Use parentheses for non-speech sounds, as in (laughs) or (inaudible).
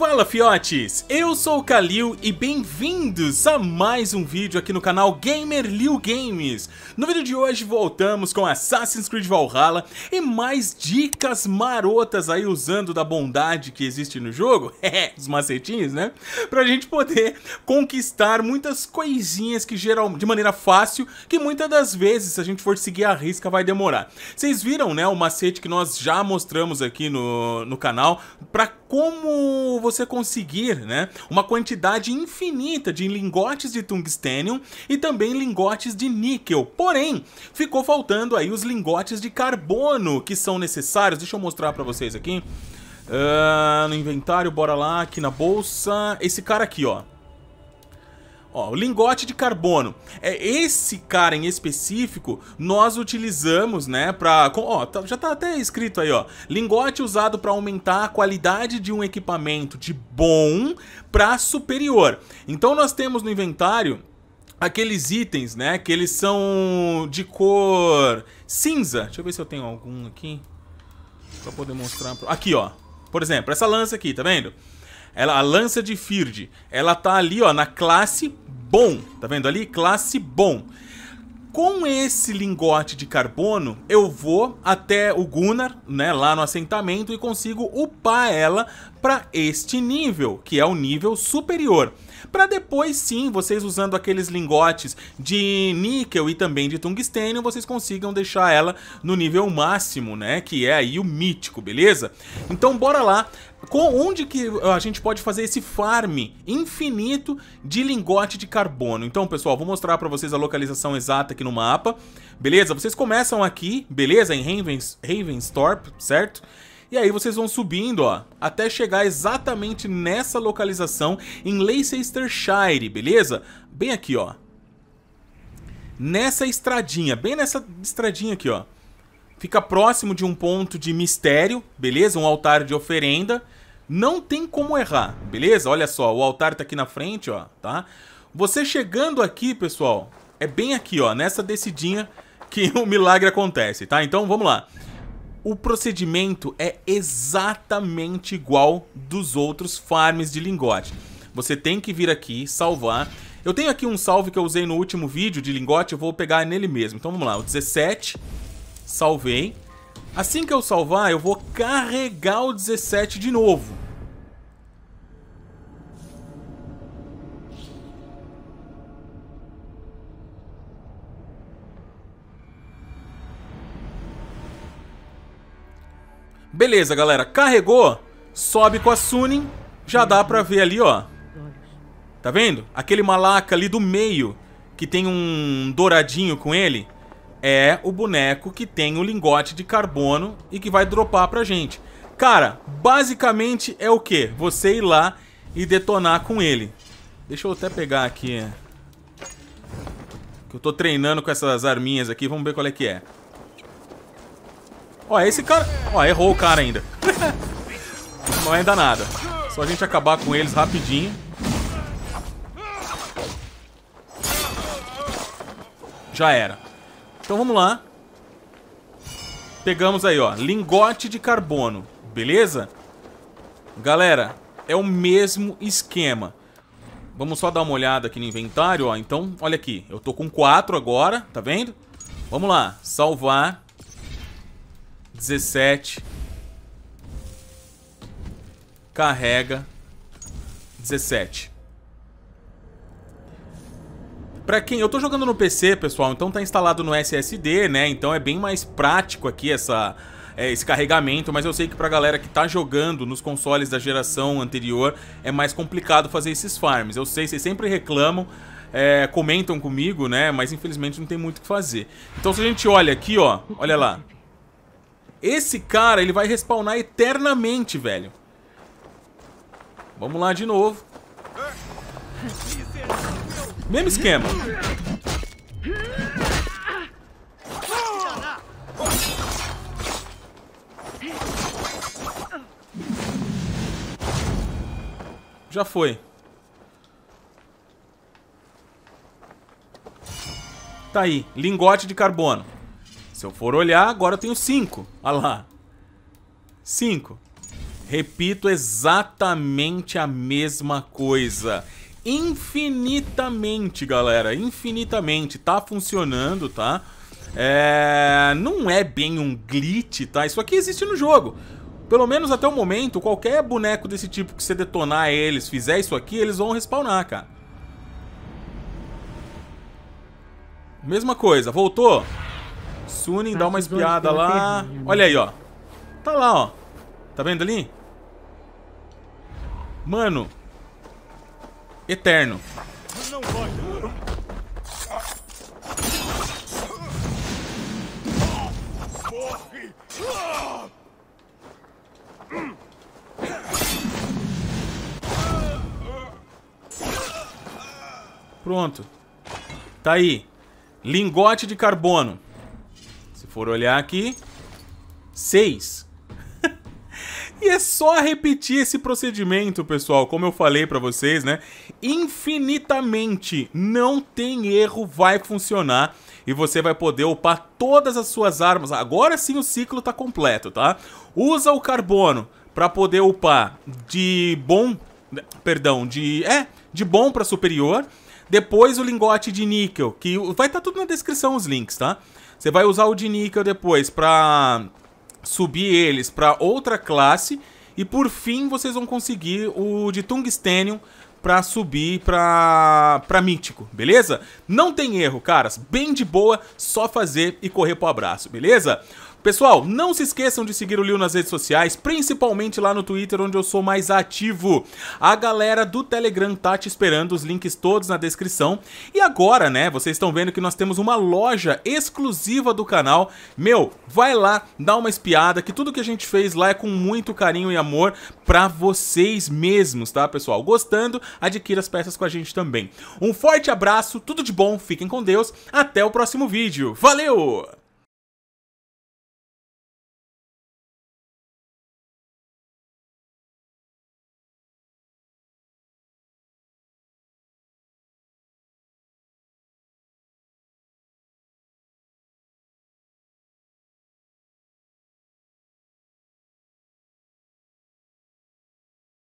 Fala fiotes, eu sou o Kalil e bem-vindos a mais um vídeo aqui no canal Gamer Liu Games. No vídeo de hoje voltamos com Assassin's Creed Valhalla e mais dicas marotas aí usando da bondade que existe no jogo, (laughs) os macetinhos né, pra gente poder conquistar muitas coisinhas que geral, de maneira fácil, que muitas das vezes se a gente for seguir a risca vai demorar. Vocês viram né, o macete que nós já mostramos aqui no, no canal pra como você conseguir né, uma quantidade infinita de lingotes de tungstênio e também lingotes de níquel. Porém, ficou faltando aí os lingotes de carbono que são necessários. Deixa eu mostrar para vocês aqui. Uh, no inventário, bora lá, aqui na bolsa. Esse cara aqui, ó. Ó, o lingote de carbono. É esse cara em específico nós utilizamos, né, para, ó, tá, já tá até escrito aí, ó. Lingote usado para aumentar a qualidade de um equipamento de bom para superior. Então nós temos no inventário aqueles itens, né, que eles são de cor cinza. Deixa eu ver se eu tenho algum aqui para poder mostrar. Aqui, ó. Por exemplo, essa lança aqui, tá vendo? Ela, a lança de Fird, ela tá ali, ó, na classe bom. Tá vendo ali? Classe bom. Com esse lingote de carbono, eu vou até o Gunnar, né, lá no assentamento e consigo upar ela para este nível, que é o nível superior. Para depois sim, vocês usando aqueles lingotes de níquel e também de tungstênio, vocês consigam deixar ela no nível máximo, né, que é aí o mítico, beleza? Então bora lá. Com, onde que a gente pode fazer esse farm infinito de lingote de carbono? Então, pessoal, vou mostrar para vocês a localização exata aqui no mapa. Beleza? Vocês começam aqui, beleza? Em Ravens, Ravenstorp, certo? E aí vocês vão subindo, ó, até chegar exatamente nessa localização em Leicestershire, beleza? Bem aqui, ó. Nessa estradinha, bem nessa estradinha aqui, ó fica próximo de um ponto de mistério, beleza? Um altar de oferenda. Não tem como errar, beleza? Olha só, o altar tá aqui na frente, ó, tá? Você chegando aqui, pessoal, é bem aqui, ó, nessa descidinha que (laughs) o milagre acontece, tá? Então, vamos lá. O procedimento é exatamente igual dos outros farms de lingote. Você tem que vir aqui, salvar. Eu tenho aqui um salve que eu usei no último vídeo de lingote, eu vou pegar nele mesmo. Então, vamos lá, o 17... Salvei. Assim que eu salvar, eu vou carregar o 17 de novo. Beleza, galera. Carregou, sobe com a Sunin. Já dá pra ver ali, ó. Tá vendo? Aquele malaca ali do meio, que tem um douradinho com ele é o boneco que tem o lingote de carbono e que vai dropar pra gente. Cara, basicamente é o que? Você ir lá e detonar com ele. Deixa eu até pegar aqui. É. eu tô treinando com essas arminhas aqui, vamos ver qual é que é. Ó, esse cara... Ó, errou o cara ainda. (laughs) Não é ainda nada. Só a gente acabar com eles rapidinho. Já era. Então vamos lá. Pegamos aí, ó, lingote de carbono, beleza? Galera, é o mesmo esquema. Vamos só dar uma olhada aqui no inventário, ó. Então, olha aqui, eu tô com 4 agora, tá vendo? Vamos lá, salvar. 17. Carrega. 17. Pra quem... Eu tô jogando no PC, pessoal, então tá instalado no SSD, né? Então é bem mais prático aqui essa é, esse carregamento, mas eu sei que pra galera que tá jogando nos consoles da geração anterior é mais complicado fazer esses farms. Eu sei, vocês sempre reclamam, é, comentam comigo, né? Mas infelizmente não tem muito o que fazer. Então se a gente olha aqui, ó, olha lá. Esse cara, ele vai respawnar eternamente, velho. Vamos lá de novo. Mesmo esquema. Já foi. Tá aí, lingote de carbono. Se eu for olhar, agora eu tenho cinco. Olha lá. Repito exatamente a mesma coisa infinitamente, galera. Infinitamente. Tá funcionando, tá? É... Não é bem um glitch, tá? Isso aqui existe no jogo. Pelo menos até o momento, qualquer boneco desse tipo que você detonar eles, fizer isso aqui, eles vão respawnar, cara. Mesma coisa, voltou. Sunin, dá uma espiada é lá. Olha aí, ó. Tá lá, ó. Tá vendo ali? Mano, eterno. Pronto. Tá aí. Lingote de carbono. Se for olhar aqui, 6. E é só repetir esse procedimento, pessoal, como eu falei para vocês, né? Infinitamente, não tem erro, vai funcionar e você vai poder upar todas as suas armas. Agora sim o ciclo tá completo, tá? Usa o carbono para poder upar de bom, perdão, de é, de bom para superior. Depois o lingote de níquel, que vai estar tá tudo na descrição os links, tá? Você vai usar o de níquel depois para subir eles para outra classe e por fim vocês vão conseguir o de tungstênio para subir para para mítico, beleza? Não tem erro, caras, bem de boa, só fazer e correr pro abraço, beleza? Pessoal, não se esqueçam de seguir o Lil nas redes sociais, principalmente lá no Twitter, onde eu sou mais ativo. A galera do Telegram tá te esperando, os links todos na descrição. E agora, né, vocês estão vendo que nós temos uma loja exclusiva do canal. Meu, vai lá, dá uma espiada, que tudo que a gente fez lá é com muito carinho e amor pra vocês mesmos, tá, pessoal? Gostando, adquira as peças com a gente também. Um forte abraço, tudo de bom, fiquem com Deus, até o próximo vídeo. Valeu!